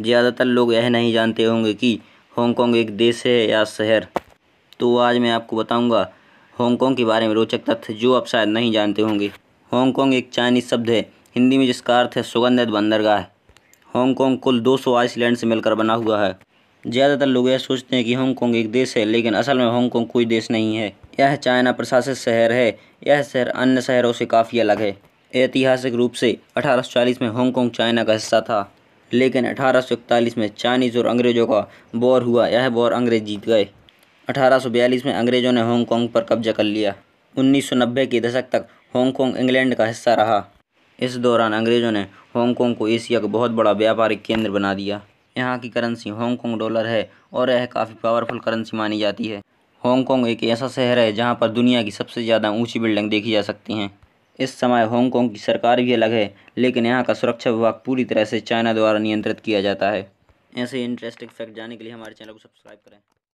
ज़्यादातर लोग यह नहीं जानते होंगे कि हांगकांग एक देश है या शहर तो आज मैं आपको बताऊंगा हांगकांग के बारे में रोचक तथ्य जो आप शायद नहीं जानते होंगे हांगकांग एक चाइनीज शब्द है हिंदी में जिसका अर्थ है सुगंधित बंदरगाह हांगकांग कुल 200 आइसलैंड से मिलकर बना हुआ है ज़्यादातर लोग यह सोचते हैं कि हांगकांग एक देश है लेकिन असल में हांगकांग कोई देश नहीं है यह चाइना प्रशासित शहर है यह शहर अन्य शहरों से काफ़ी अलग है ऐतिहासिक रूप से चालीस में हांगकांग चाइना का हिस्सा था लेकिन अठारह में चाइनीज़ और अंग्रेज़ों का बौर हुआ यह बौर अंग्रेज जीत गए 1842 में अंग्रेज़ों ने हॉन्गकॉन्ग पर कब्जा कर लिया 1990 के दशक तक हॉन्गकॉन्ग इंग्लैंड का हिस्सा रहा इस दौरान अंग्रेज़ों ने हांगकॉन्ग को एशिया का बहुत बड़ा व्यापारिक केंद्र बना दिया यहाँ की करेंसी हॉन्गकॉन्ग डॉलर है और यह काफ़ी पावरफुल करेंसी मानी जाती है हांगकॉन्ग एक ऐसा शहर है जहाँ पर दुनिया की सबसे ज़्यादा ऊँची बिल्डिंग देखी जा सकती हैं इस समय हांगकांग की सरकार भी अलग है लेकिन यहाँ का सुरक्षा विभाग पूरी तरह से चाइना द्वारा नियंत्रित किया जाता है ऐसे इंटरेस्टिंग फैक्ट जानने के लिए हमारे चैनल को सब्सक्राइब करें